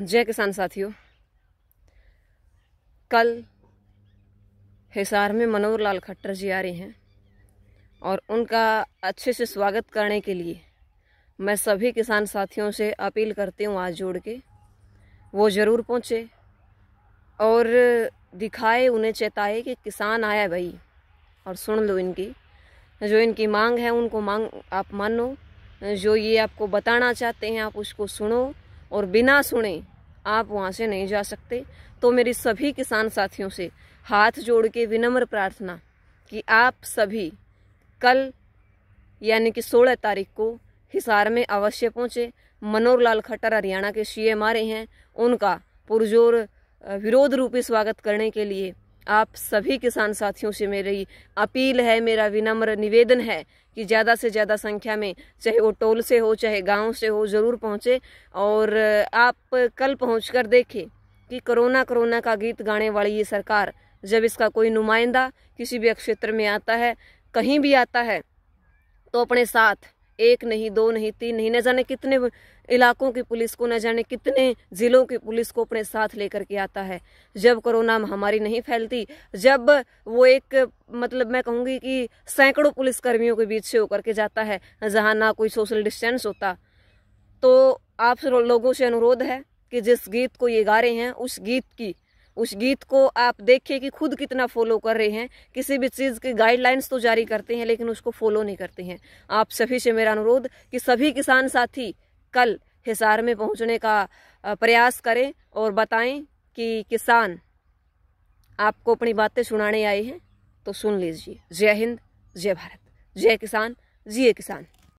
जय किसान साथियों कल हिसार में मनोहर लाल खट्टर जी आ रहे हैं और उनका अच्छे से स्वागत करने के लिए मैं सभी किसान साथियों से अपील करती हूँ आज जोड़ के वो ज़रूर पहुँचे और दिखाए उन्हें चेताए कि किसान आया भाई और सुन लो इनकी जो इनकी मांग है उनको मांग आप मानो जो ये आपको बताना चाहते हैं आप उसको सुनो और बिना सुने आप वहाँ से नहीं जा सकते तो मेरी सभी किसान साथियों से हाथ जोड़ के विनम्र प्रार्थना कि आप सभी कल यानी कि 16 तारीख को हिसार में अवश्य पहुँचे मनोहर लाल खट्टर हरियाणा के सी एम हैं उनका पुरजोर विरोध रूपी स्वागत करने के लिए आप सभी किसान साथियों से मेरी अपील है मेरा विनम्र निवेदन है कि ज़्यादा से ज़्यादा संख्या में चाहे वो टोल से हो चाहे गांव से हो ज़रूर पहुँचे और आप कल पहुँच देखें कि कोरोना कोरोना का गीत गाने वाली ये सरकार जब इसका कोई नुमाइंदा किसी भी क्षेत्र में आता है कहीं भी आता है तो अपने साथ एक नहीं दो नहीं तीन नहीं न जाने कितने इलाकों की पुलिस को न जाने कितने जिलों की पुलिस को अपने साथ लेकर के आता है जब कोरोना महामारी नहीं फैलती जब वो एक मतलब मैं कहूँगी कि सैकड़ों पुलिसकर्मियों के बीच से होकर के जाता है जहाँ ना कोई सोशल डिस्टेंस होता तो आप लोगों से अनुरोध है कि जिस गीत को ये गा रहे हैं उस गीत की उस गीत को आप देखिए कि खुद कितना फॉलो कर रहे हैं किसी भी चीज़ की गाइडलाइंस तो जारी करते हैं लेकिन उसको फॉलो नहीं करते हैं आप सभी से मेरा अनुरोध कि सभी किसान साथी कल हिसार में पहुंचने का प्रयास करें और बताएं कि किसान आपको अपनी बातें सुनाने आए हैं तो सुन लीजिए जय हिंद जय भारत जय किसान जिये किसान